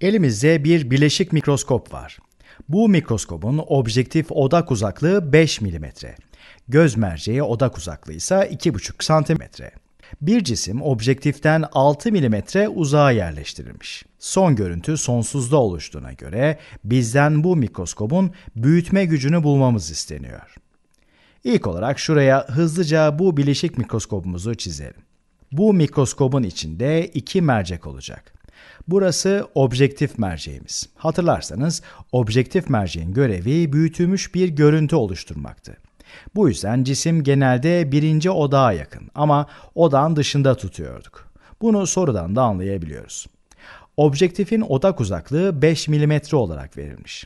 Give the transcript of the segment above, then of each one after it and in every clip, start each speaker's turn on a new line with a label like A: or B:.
A: Elimizde bir bileşik mikroskop var. Bu mikroskobun objektif odak uzaklığı 5 mm. Göz merceği odak uzaklığı ise 2,5 cm. Bir cisim objektiften 6 mm uzağa yerleştirilmiş. Son görüntü sonsuzda oluştuğuna göre bizden bu mikroskobun büyütme gücünü bulmamız isteniyor. İlk olarak şuraya hızlıca bu bileşik mikroskobumuzu çizelim. Bu mikroskobun içinde iki mercek olacak. Burası objektif merceğimiz. Hatırlarsanız objektif merceğin görevi büyütülmüş bir görüntü oluşturmaktı. Bu yüzden cisim genelde birinci odağa yakın ama odağın dışında tutuyorduk. Bunu sorudan da anlayabiliyoruz. Objektifin odak uzaklığı 5 mm olarak verilmiş.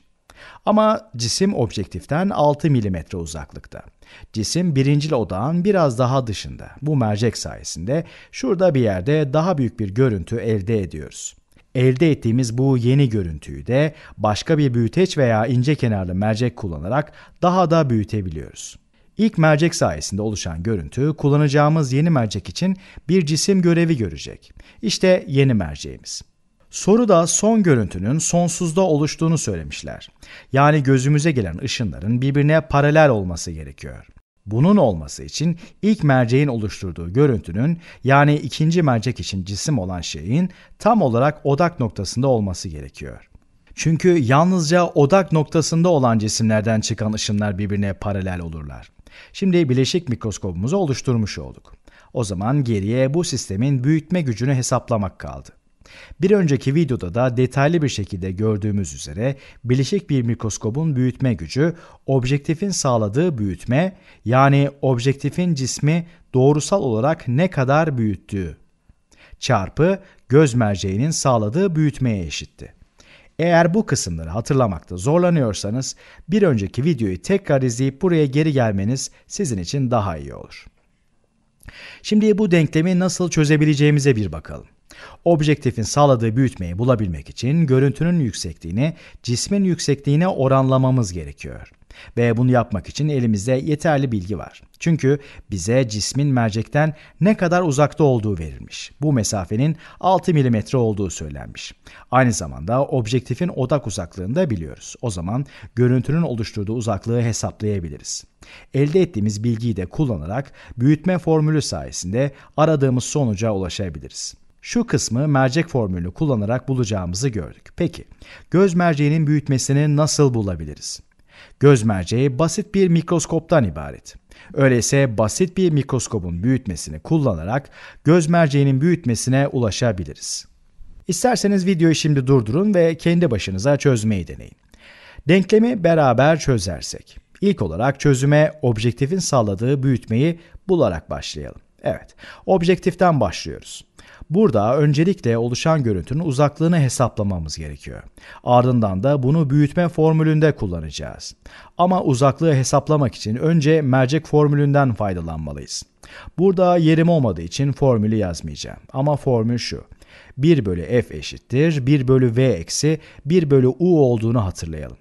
A: Ama cisim objektiften 6 mm uzaklıkta. Cisim birincil odağın biraz daha dışında. Bu mercek sayesinde şurada bir yerde daha büyük bir görüntü elde ediyoruz. Elde ettiğimiz bu yeni görüntüyü de başka bir büyüteç veya ince kenarlı mercek kullanarak daha da büyütebiliyoruz. İlk mercek sayesinde oluşan görüntü kullanacağımız yeni mercek için bir cisim görevi görecek. İşte yeni merceğimiz. Soruda son görüntünün sonsuzda oluştuğunu söylemişler. Yani gözümüze gelen ışınların birbirine paralel olması gerekiyor. Bunun olması için ilk merceğin oluşturduğu görüntünün yani ikinci mercek için cisim olan şeyin tam olarak odak noktasında olması gerekiyor. Çünkü yalnızca odak noktasında olan cisimlerden çıkan ışınlar birbirine paralel olurlar. Şimdi bileşik mikroskopumuzu oluşturmuş olduk. O zaman geriye bu sistemin büyütme gücünü hesaplamak kaldı. Bir önceki videoda da detaylı bir şekilde gördüğümüz üzere bileşik bir mikroskobun büyütme gücü objektifin sağladığı büyütme yani objektifin cismi doğrusal olarak ne kadar büyüttüğü çarpı göz merceğinin sağladığı büyütmeye eşitti. Eğer bu kısımları hatırlamakta zorlanıyorsanız bir önceki videoyu tekrar izleyip buraya geri gelmeniz sizin için daha iyi olur. Şimdi bu denklemi nasıl çözebileceğimize bir bakalım. Objektifin sağladığı büyütmeyi bulabilmek için görüntünün yüksekliğini cismin yüksekliğine oranlamamız gerekiyor. Ve bunu yapmak için elimizde yeterli bilgi var. Çünkü bize cismin mercekten ne kadar uzakta olduğu verilmiş. Bu mesafenin 6 mm olduğu söylenmiş. Aynı zamanda objektifin odak uzaklığını da biliyoruz. O zaman görüntünün oluşturduğu uzaklığı hesaplayabiliriz. Elde ettiğimiz bilgiyi de kullanarak büyütme formülü sayesinde aradığımız sonuca ulaşabiliriz. Şu kısmı mercek formülünü kullanarak bulacağımızı gördük. Peki, göz merceğinin büyütmesini nasıl bulabiliriz? Göz merceği basit bir mikroskoptan ibaret. Öyleyse basit bir mikroskobun büyütmesini kullanarak göz merceğinin büyütmesine ulaşabiliriz. İsterseniz videoyu şimdi durdurun ve kendi başınıza çözmeyi deneyin. Denklemi beraber çözersek. İlk olarak çözüme objektifin sağladığı büyütmeyi bularak başlayalım. Evet, objektiften başlıyoruz. Burada öncelikle oluşan görüntünün uzaklığını hesaplamamız gerekiyor. Ardından da bunu büyütme formülünde kullanacağız. Ama uzaklığı hesaplamak için önce mercek formülünden faydalanmalıyız. Burada yerim olmadığı için formülü yazmayacağım. Ama formül şu. 1 bölü f eşittir 1 bölü v eksi 1 bölü u olduğunu hatırlayalım.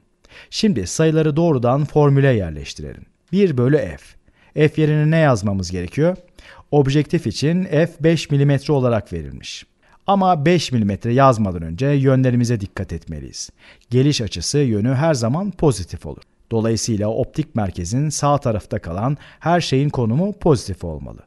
A: Şimdi sayıları doğrudan formüle yerleştirelim. 1 bölü f f yerine ne yazmamız gerekiyor? Objektif için f 5 mm olarak verilmiş. Ama 5 mm yazmadan önce yönlerimize dikkat etmeliyiz. Geliş açısı yönü her zaman pozitif olur. Dolayısıyla optik merkezin sağ tarafta kalan her şeyin konumu pozitif olmalı.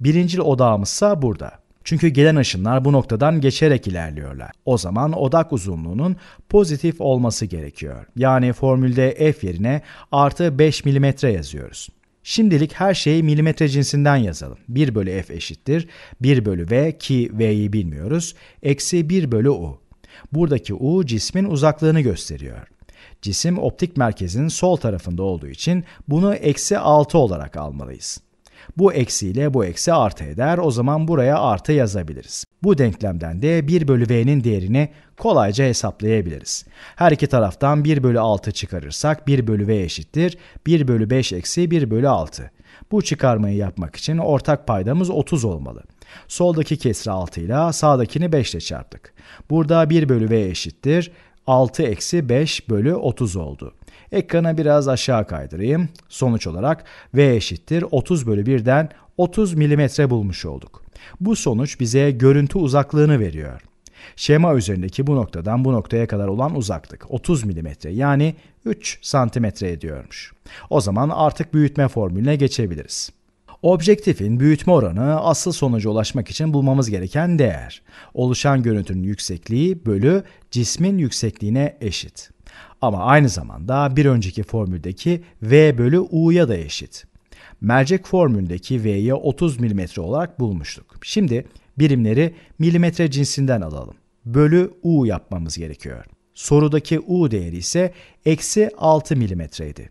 A: Birincil odağımızsa burada. Çünkü gelen ışınlar bu noktadan geçerek ilerliyorlar. O zaman odak uzunluğunun pozitif olması gerekiyor. Yani formülde f yerine artı 5 mm yazıyoruz. Şimdilik her şeyi milimetre cinsinden yazalım. 1 bölü f eşittir. 1 bölü v ki v'yi bilmiyoruz. Eksi 1 bölü u. Buradaki u cismin uzaklığını gösteriyor. Cisim optik merkezin sol tarafında olduğu için bunu eksi 6 olarak almalıyız. Bu eksiyle bu eksi artı eder. O zaman buraya artı yazabiliriz. Bu denklemden de 1 bölü v'nin değerini kolayca hesaplayabiliriz. Her iki taraftan 1 bölü 6 çıkarırsak 1 bölü v eşittir. 1 bölü 5 eksi 1 bölü 6. Bu çıkarmayı yapmak için ortak paydamız 30 olmalı. Soldaki kesri 6 ile sağdakini 5 ile çarptık. Burada 1 bölü v eşittir. 6 eksi 5 bölü 30 oldu. Ekranı biraz aşağı kaydırayım. Sonuç olarak V eşittir 30 bölü 1'den 30 milimetre bulmuş olduk. Bu sonuç bize görüntü uzaklığını veriyor. Şema üzerindeki bu noktadan bu noktaya kadar olan uzaklık 30 milimetre yani 3 santimetre ediyormuş. O zaman artık büyütme formülüne geçebiliriz. Objektifin büyütme oranı asıl sonuca ulaşmak için bulmamız gereken değer. Oluşan görüntünün yüksekliği bölü cismin yüksekliğine eşit. Ama aynı zamanda bir önceki formüldeki V bölü U'ya da eşit. Mercek formülündeki V'yi 30 mm olarak bulmuştuk. Şimdi birimleri milimetre cinsinden alalım. Bölü U yapmamız gerekiyor. Sorudaki U değeri ise eksi 6 milimetreydi.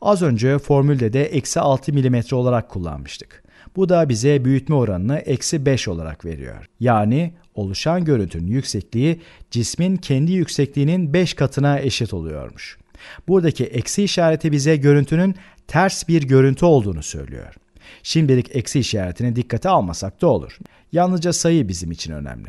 A: Az önce formülde de eksi 6 mm olarak kullanmıştık. Bu da bize büyütme oranını eksi 5 olarak veriyor. Yani oluşan görüntünün yüksekliği cismin kendi yüksekliğinin 5 katına eşit oluyormuş. Buradaki eksi işareti bize görüntünün ters bir görüntü olduğunu söylüyor. Şimdilik eksi işaretini dikkate almasak da olur. Yalnızca sayı bizim için önemli.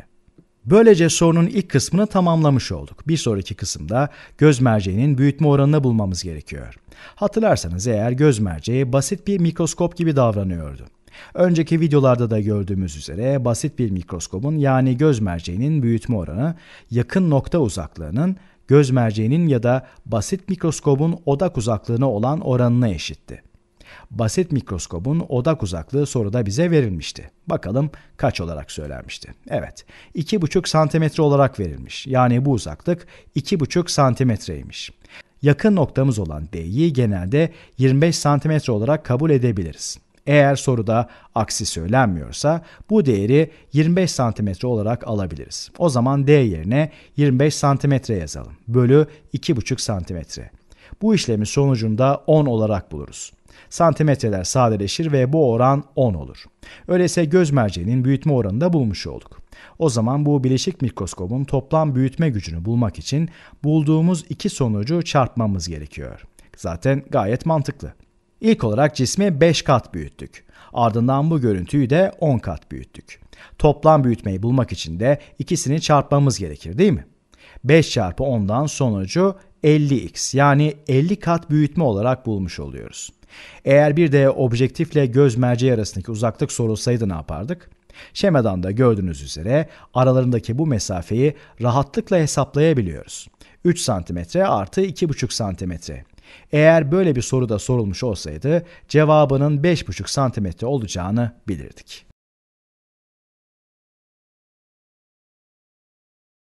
A: Böylece sorunun ilk kısmını tamamlamış olduk. Bir sonraki kısımda göz merceğinin büyütme oranını bulmamız gerekiyor. Hatırlarsanız eğer göz merceği basit bir mikroskop gibi davranıyordu. Önceki videolarda da gördüğümüz üzere basit bir mikroskobun yani göz merceğinin büyütme oranı yakın nokta uzaklığının göz merceğinin ya da basit mikroskobun odak uzaklığına olan oranına eşitti. Basit mikroskobun odak uzaklığı soruda bize verilmişti. Bakalım kaç olarak söylenmişti? Evet, 2,5 santimetre olarak verilmiş. Yani bu uzaklık 2,5 santimetreymiş. Yakın noktamız olan D'yi genelde 25 santimetre olarak kabul edebiliriz. Eğer soruda aksi söylenmiyorsa bu değeri 25 santimetre olarak alabiliriz. O zaman D yerine 25 santimetre yazalım. Bölü 2,5 santimetre. Bu işlemin sonucunda 10 olarak buluruz. Santimetreler sadeleşir ve bu oran 10 olur. Öyleyse göz merceğinin büyütme oranını da bulmuş olduk. O zaman bu bileşik mikroskobun toplam büyütme gücünü bulmak için bulduğumuz iki sonucu çarpmamız gerekiyor. Zaten gayet mantıklı. İlk olarak cismi 5 kat büyüttük. Ardından bu görüntüyü de 10 kat büyüttük. Toplam büyütmeyi bulmak için de ikisini çarpmamız gerekir değil mi? 5 çarpı 10'dan sonucu 50x yani 50 kat büyütme olarak bulmuş oluyoruz. Eğer bir de objektifle göz merceği arasındaki uzaklık sorulsaydı ne yapardık? Şemadan da gördüğünüz üzere aralarındaki bu mesafeyi rahatlıkla hesaplayabiliyoruz. 3 cm artı 2,5 cm. Eğer böyle bir soru da sorulmuş olsaydı cevabının 5,5 cm olacağını bilirdik.